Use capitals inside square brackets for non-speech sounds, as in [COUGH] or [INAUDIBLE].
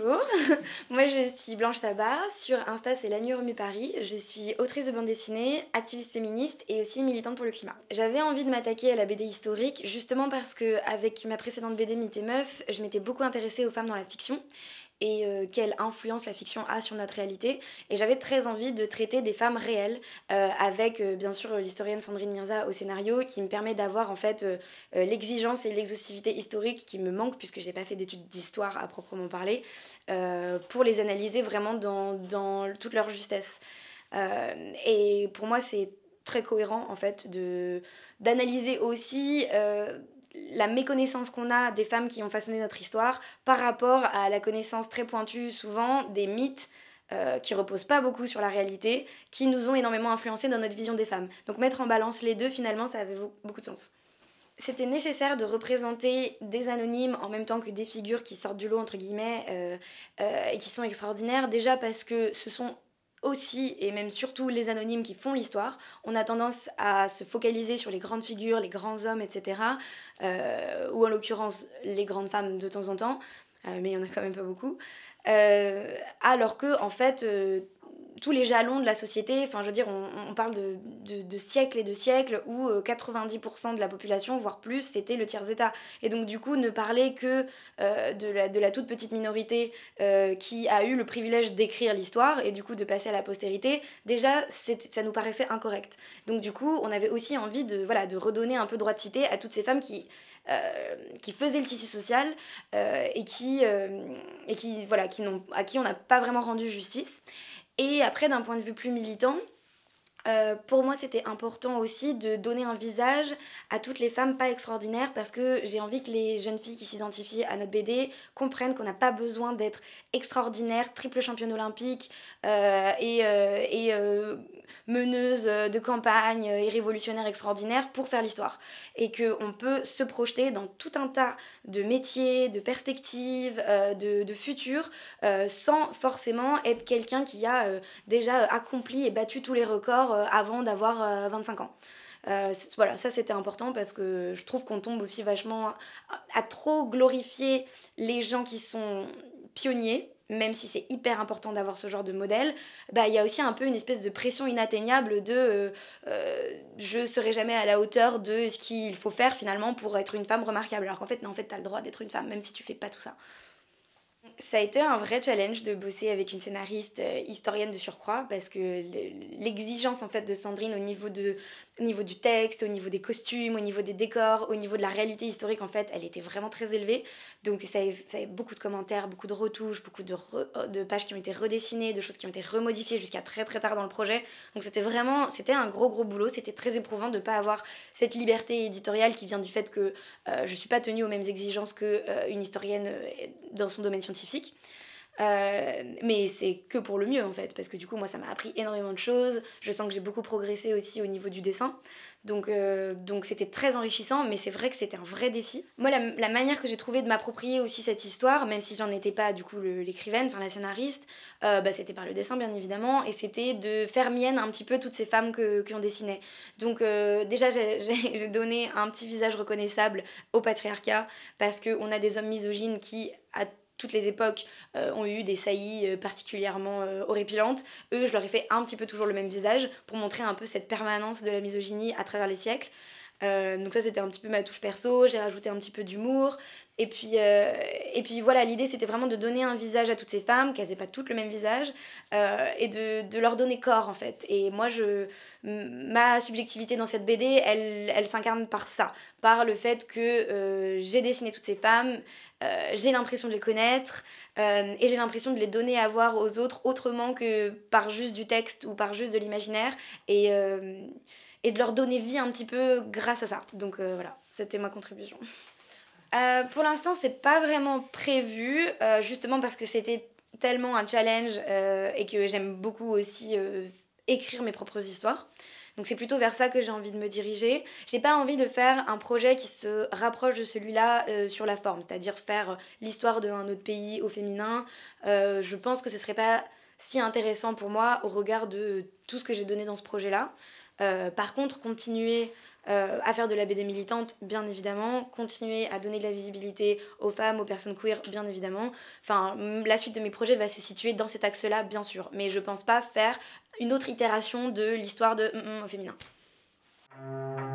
bonjour. [LAUGHS] Moi, je suis Blanche Sabat. Sur Insta, c'est La Remue Paris. Je suis autrice de bande dessinée, activiste féministe et aussi militante pour le climat. J'avais envie de m'attaquer à la BD historique, justement parce que, avec ma précédente BD Mythe et Meuf, je m'étais beaucoup intéressée aux femmes dans la fiction et euh, quelle influence la fiction a sur notre réalité. Et j'avais très envie de traiter des femmes réelles euh, avec euh, bien sûr l'historienne Sandrine Mirza au scénario qui me permet d'avoir en fait l'exigence et l'exhaustivité historique qui me manque puisque j'ai pas fait d'études d'histoire à proprement parler pour les analyser vraiment dans, dans toute leur justesse. et pour moi c'est très cohérent en fait de d'analyser aussi la méconnaissance qu'on a des femmes qui ont façonné notre histoire par rapport à la connaissance très pointue souvent des mythes euh, qui reposent pas beaucoup sur la réalité, qui nous ont énormément influencés dans notre vision des femmes. Donc mettre en balance les deux, finalement, ça avait beaucoup de sens. C'était nécessaire de représenter des anonymes en même temps que des figures qui sortent du lot, entre guillemets, euh, euh, et qui sont extraordinaires, déjà parce que ce sont aussi et même surtout les anonymes qui font l'histoire, on a tendance à se focaliser sur les grandes figures, les grands hommes, etc. Euh, ou en l'occurrence les grandes femmes de temps en temps, euh, mais il y en a quand même pas beaucoup. Euh, alors que en fait tous les jalons de la société. Enfin, je veux dire, on, parle de, siècles et de siècles où 90% euh, de la population, voire plus, c'était le tiers-état. Et donc, du coup, ne parler que euh, de, la, toute petite minorité euh, qui a eu le privilège d'écrire l'histoire et du coup de passer à la postérité, déjà, ça nous paraissait incorrect. Donc, du coup, on avait aussi envie de, voilà, de redonner un peu droit de cité à toutes ces femmes qui, qui faisaient le tissu social et qui, et qui, voilà, qui à qui on n'a pas vraiment rendu justice. Et après, d'un point de vue plus militant, euh, pour moi, c'était important aussi de donner un visage à toutes les femmes pas extraordinaires parce que j'ai envie que les jeunes filles qui s'identifient à notre BD comprennent qu'on n'a pas besoin d'être extraordinaire, triple championne olympique euh, et, euh, meneuse de campagne et révolutionnaire extraordinaire pour faire l'histoire. Et qu'on peut se projeter dans tout un tas de métiers, de perspectives, de futurs sans forcément être quelqu'un qui a déjà accompli et battu tous les records euh, avant d'avoir 25 euh, ans. Euh, voilà, ça c'était important parce que je trouve qu'on tombe aussi vachement à, trop glorifier les gens qui sont pionniers, même si c'est hyper important d'avoir ce genre de modèle. Bah il y a aussi un peu une espèce de pression inatteignable de euh, je serai jamais à la hauteur de ce qu'il faut faire finalement pour être une femme remarquable. Alors qu'en fait, non, en fait, t'as le droit d'être une femme, même si tu fais pas tout ça. Ça a été un vrai challenge de bosser avec une scénariste euh, historienne de surcroît parce que l'exigence en fait de Sandrine au niveau, de, niveau du texte, au niveau des costumes, au niveau des décors, au niveau de la réalité historique en fait, elle était vraiment très élevée. Donc ça avait, beaucoup de commentaires, beaucoup de retouches, beaucoup de, de pages qui ont été redessinées, de choses qui ont été remodifiées jusqu'à très très tard dans le projet. Donc c'était vraiment, c'était un gros gros boulot, c'était très éprouvant de ne pas avoir cette liberté éditoriale qui vient du fait que je euh, je suis pas tenue aux mêmes exigences qu'une euh, historienne dans son domaine scientifique. Euh, mais c'est que pour le mieux en fait, parce que du coup moi ça m'a appris énormément de choses, je sens que j'ai beaucoup progressé aussi au niveau du dessin, donc euh, donc c'était très enrichissant, mais c'est vrai que c'était un vrai défi. Moi la, manière que j'ai trouvé de m'approprier aussi cette histoire, même si j'en étais pas du coup l'écrivaine, enfin la scénariste, euh, bah, c'était par le dessin bien évidemment, et c'était de faire mienne un petit peu toutes ces femmes que, qui ont dessiné. Donc déjà [LAUGHS] j'ai donné un petit visage reconnaissable au patriarcat, parce qu'on a des hommes misogynes qui toutes les époques euh, ont eu des saillies euh, particulièrement euh, horripilantes. Eux, je leur ai fait un petit peu toujours le même visage pour montrer un peu cette permanence de la misogynie à travers les siècles. Euh, donc ça c'était un petit peu ma touche perso, j'ai rajouté un petit peu d'humour. Et puis, euh, et puis voilà, l'idée c'était vraiment de donner un visage à toutes ces femmes, qu'elles n'avaient pas toutes le même visage, euh, et de, de, leur donner corps en fait. Et moi, je, ma subjectivité dans cette BD, elle, elle s'incarne par ça, par le fait que j'ai dessiné toutes ces femmes, j'ai l'impression de les connaître, et j'ai l'impression de les donner à voir aux autres autrement que par juste du texte ou par juste de l'imaginaire. Et et de leur donner vie un petit peu grâce à ça. Donc euh, voilà, c'était ma contribution. [LAUGHS] Euh, pour l'instant, c'est pas vraiment prévu, euh, justement parce que c'était tellement un challenge et que j'aime beaucoup aussi écrire mes propres histoires. Donc c'est plutôt vers ça que j'ai envie de me diriger. J'ai pas envie de faire un projet qui se rapproche de celui-là sur la forme, c'est-à-dire faire l'histoire d'un autre pays au féminin. je pense que ce serait pas si intéressant pour moi au regard de tout ce que j'ai donné dans ce projet-là. Euh, par contre, continuer euh, à faire de la BD militante, bien évidemment, continuer à donner de la visibilité aux femmes, aux personnes queer, bien évidemment. Enfin, la suite de mes projets va se situer dans cet axe-là, bien sûr, mais je pense pas faire une autre itération de l'histoire de mon mm, mm, féminin.